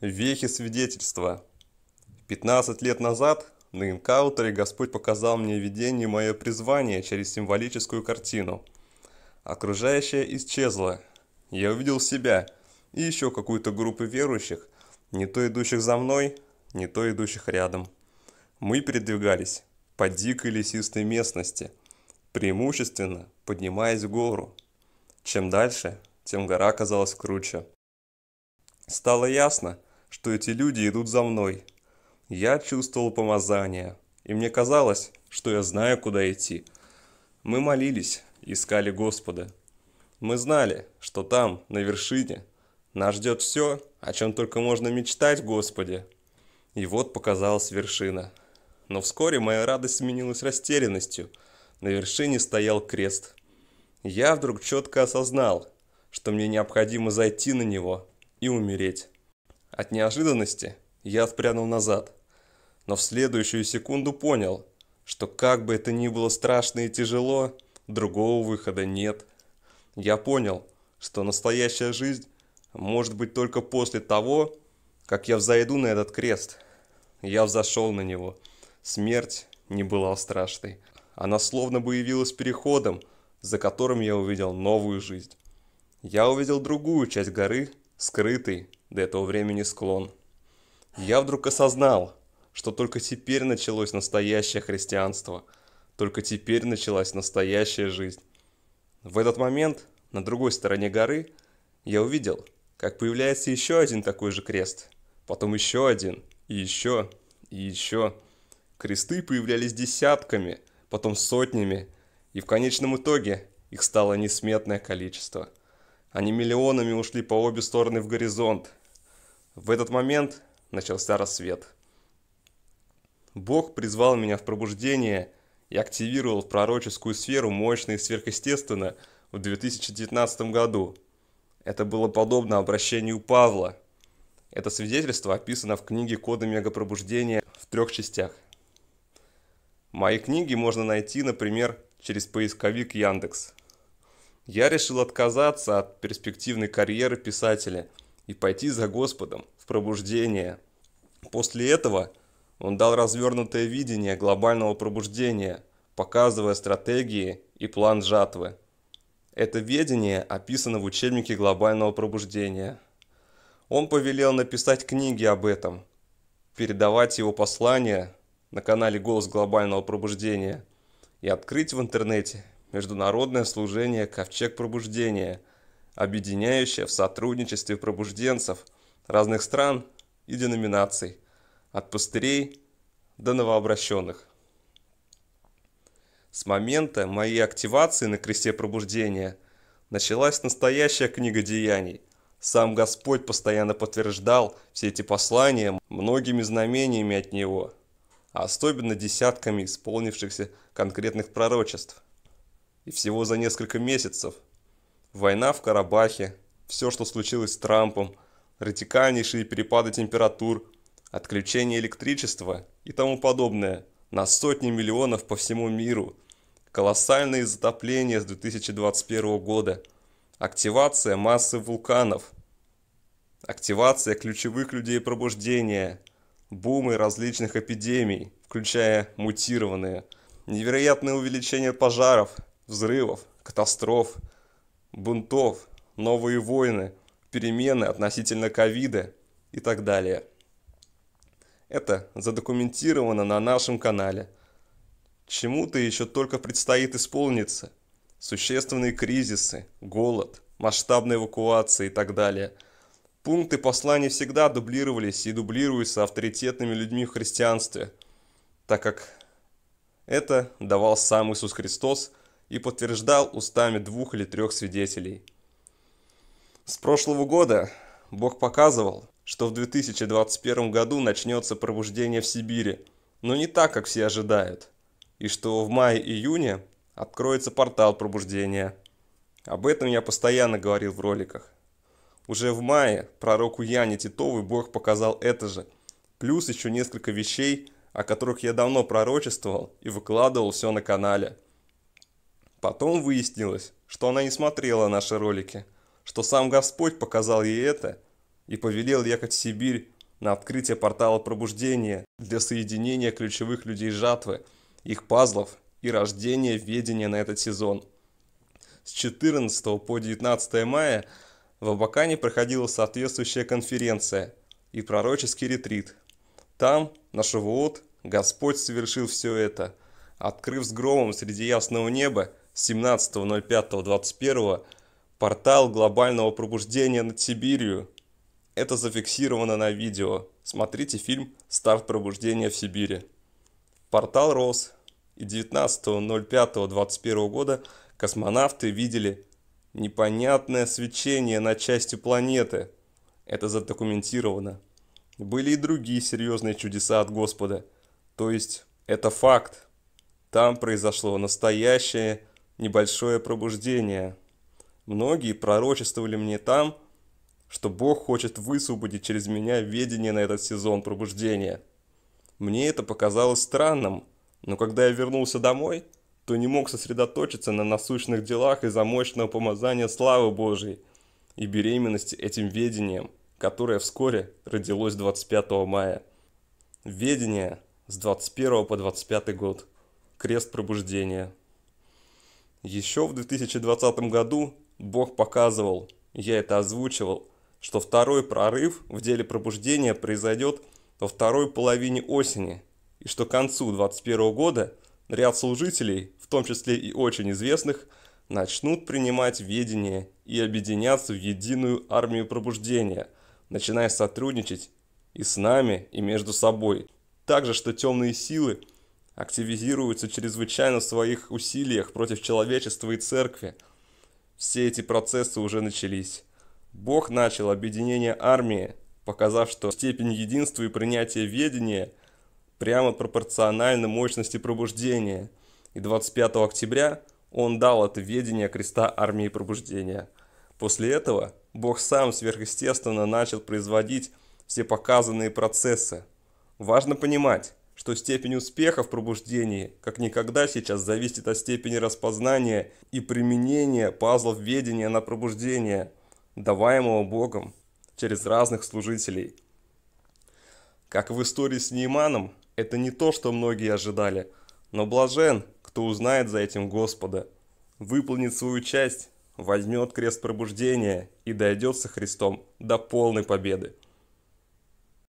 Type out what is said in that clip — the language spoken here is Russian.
Вехи свидетельства. 15 лет назад на инкаутере Господь показал мне видение мое призвание через символическую картину. Окружающее исчезло. Я увидел себя и еще какую-то группу верующих, не то идущих за мной, не то идущих рядом. Мы передвигались по дикой лесистой местности, преимущественно поднимаясь в гору. Чем дальше, тем гора казалась круче. Стало ясно, что эти люди идут за мной. Я чувствовал помазание, и мне казалось, что я знаю, куда идти. Мы молились, искали Господа. Мы знали, что там, на вершине, нас ждет все, о чем только можно мечтать, Господи. И вот показалась вершина. Но вскоре моя радость сменилась растерянностью. На вершине стоял крест. Я вдруг четко осознал, что мне необходимо зайти на него и умереть. От неожиданности я отпрянул назад, но в следующую секунду понял, что как бы это ни было страшно и тяжело, другого выхода нет. Я понял, что настоящая жизнь может быть только после того, как я взойду на этот крест. Я взошел на него. Смерть не была страшной. Она словно бы явилась переходом, за которым я увидел новую жизнь. Я увидел другую часть горы – скрытый до этого времени склон. Я вдруг осознал, что только теперь началось настоящее христианство, только теперь началась настоящая жизнь. В этот момент на другой стороне горы я увидел, как появляется еще один такой же крест, потом еще один, и еще, и еще. Кресты появлялись десятками, потом сотнями, и в конечном итоге их стало несметное количество – они миллионами ушли по обе стороны в горизонт. В этот момент начался рассвет. Бог призвал меня в пробуждение и активировал в пророческую сферу мощно и сверхъестественно в 2019 году. Это было подобно обращению Павла. Это свидетельство описано в книге «Коды мегапробуждения» в трех частях. Мои книги можно найти, например, через поисковик Яндекс. Я решил отказаться от перспективной карьеры писателя и пойти за Господом в пробуждение. После этого он дал развернутое видение глобального пробуждения, показывая стратегии и план жатвы. Это видение описано в учебнике глобального пробуждения. Он повелел написать книги об этом, передавать его послания на канале «Голос глобального пробуждения» и открыть в интернете международное служение «Ковчег пробуждения», объединяющее в сотрудничестве пробужденцев разных стран и деноминаций, от пастырей до новообращенных. С момента моей активации на кресте пробуждения началась настоящая книга деяний. Сам Господь постоянно подтверждал все эти послания многими знамениями от Него, а особенно десятками исполнившихся конкретных пророчеств – и всего за несколько месяцев. Война в Карабахе, все, что случилось с Трампом, радикальнейшие перепады температур, отключение электричества и тому подобное на сотни миллионов по всему миру, колоссальные затопления с 2021 года, активация массы вулканов, активация ключевых людей пробуждения, бумы различных эпидемий, включая мутированные, невероятное увеличение пожаров – взрывов, катастроф, бунтов, новые войны, перемены относительно ковида и так далее. Это задокументировано на нашем канале. Чему-то еще только предстоит исполниться. Существенные кризисы, голод, масштабные эвакуации и так далее. Пункты посланий всегда дублировались и дублируются авторитетными людьми в христианстве, так как это давал сам Иисус Христос – и подтверждал устами двух или трех свидетелей. С прошлого года Бог показывал, что в 2021 году начнется пробуждение в Сибири, но не так, как все ожидают, и что в мае-июне откроется портал пробуждения. Об этом я постоянно говорил в роликах. Уже в мае пророку Яне Титову Бог показал это же, плюс еще несколько вещей, о которых я давно пророчествовал и выкладывал все на канале – Потом выяснилось, что она не смотрела наши ролики, что сам Господь показал ей это и повелел ехать в Сибирь на открытие портала пробуждения для соединения ключевых людей жатвы, их пазлов и рождения ведения на этот сезон. С 14 по 19 мая в Абакане проходила соответствующая конференция и пророческий ретрит. Там, на Шавуот, Господь совершил все это, открыв с громом среди ясного неба 17.05.21 портал глобального пробуждения над Сибирью. Это зафиксировано на видео. Смотрите фильм «Старт пробуждения в Сибири». Портал рос, и 19.05.21 года космонавты видели непонятное свечение на части планеты. Это задокументировано. Были и другие серьезные чудеса от Господа. То есть это факт. Там произошло настоящее небольшое пробуждение. Многие пророчествовали мне там, что Бог хочет высвободить через меня ведение на этот сезон пробуждения. Мне это показалось странным, но когда я вернулся домой, то не мог сосредоточиться на насущных делах из-за мощного помазания славы Божией и беременности этим ведением, которое вскоре родилось 25 мая. Ведение с 21 по 25 год. Крест пробуждения. Еще в 2020 году Бог показывал, я это озвучивал, что второй прорыв в деле пробуждения произойдет во второй половине осени, и что к концу 2021 года ряд служителей, в том числе и очень известных, начнут принимать ведение и объединяться в единую армию пробуждения, начиная сотрудничать и с нами, и между собой. Также, что темные силы – активизируются чрезвычайно в своих усилиях против человечества и церкви. Все эти процессы уже начались. Бог начал объединение армии, показав, что степень единства и принятия ведения прямо пропорциональна мощности пробуждения. И 25 октября он дал это ведение креста армии пробуждения. После этого Бог сам сверхъестественно начал производить все показанные процессы. Важно понимать, что степень успеха в пробуждении как никогда сейчас зависит от степени распознания и применения пазлов ведения на пробуждение, даваемого Богом через разных служителей. Как в истории с Нейманом, это не то, что многие ожидали, но блажен, кто узнает за этим Господа, выполнит свою часть, возьмет крест пробуждения и дойдет со Христом до полной победы.